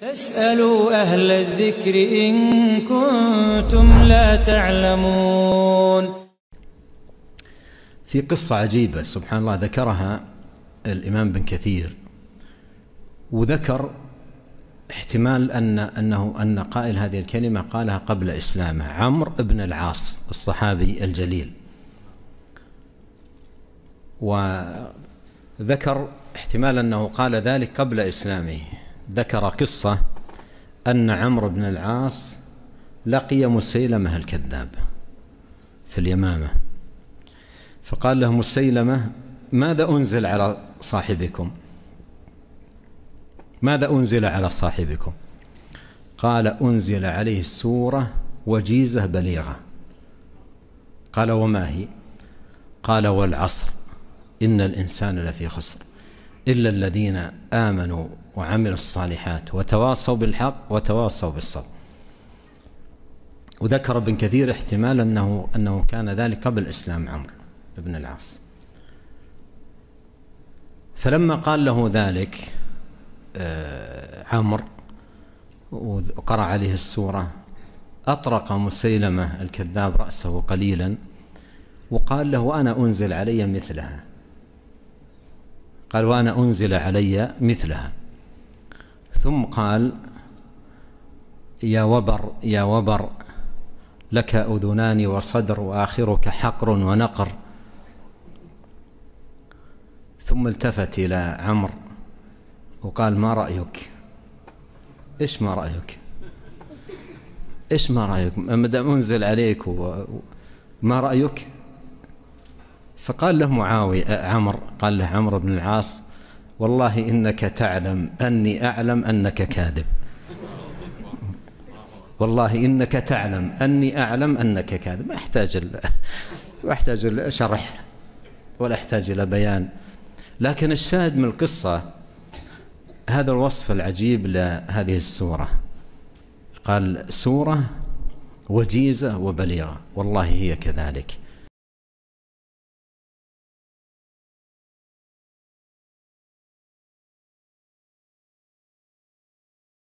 فاسألوا أهل الذكر إن كنتم لا تعلمون في قصة عجيبة سبحان الله ذكرها الإمام بن كثير وذكر احتمال أن أنه أن قائل هذه الكلمة قالها قبل إسلامه عمرو بن العاص الصحابي الجليل وذكر احتمال أنه قال ذلك قبل إسلامه ذكر قصة أن عمرو بن العاص لقي مسيلمة الكذاب في اليمامة فقال له مسيلمة ماذا أنزل على صاحبكم ماذا أنزل على صاحبكم قال أنزل عليه سورة وجيزة بليغة قال وما هي قال والعصر إن الإنسان لفي خسر إلا الذين آمنوا وعملوا الصالحات وتواصوا بالحق وتواصوا بالصبر وذكر ابن كثير احتمال أنه, أنه كان ذلك قبل إسلام عمرو بن العاص فلما قال له ذلك آه، عمرو وقرأ عليه السورة أطرق مسيلمة الكذاب رأسه قليلا وقال له أنا أنزل علي مثلها قال وأنا أنزل علي مثلها ثم قال يا وبر يا وبر لك أذنان وصدر وآخرك حقر ونقر ثم التفت إلى عمر وقال ما رأيك إيش ما رأيك إيش ما رأيك ما دام أنزل عليك وما رأيك فقال له معاوية عمرو قال له عمرو بن العاص والله إنك تعلم أني أعلم أنك كاذب والله إنك تعلم أني أعلم أنك كاذب ما أحتاج ال... ما يحتاج الشرح ولا أحتاج إلى بيان لكن الشاهد من القصة هذا الوصف العجيب لهذه السورة قال سورة وجيزة وبليغة والله هي كذلك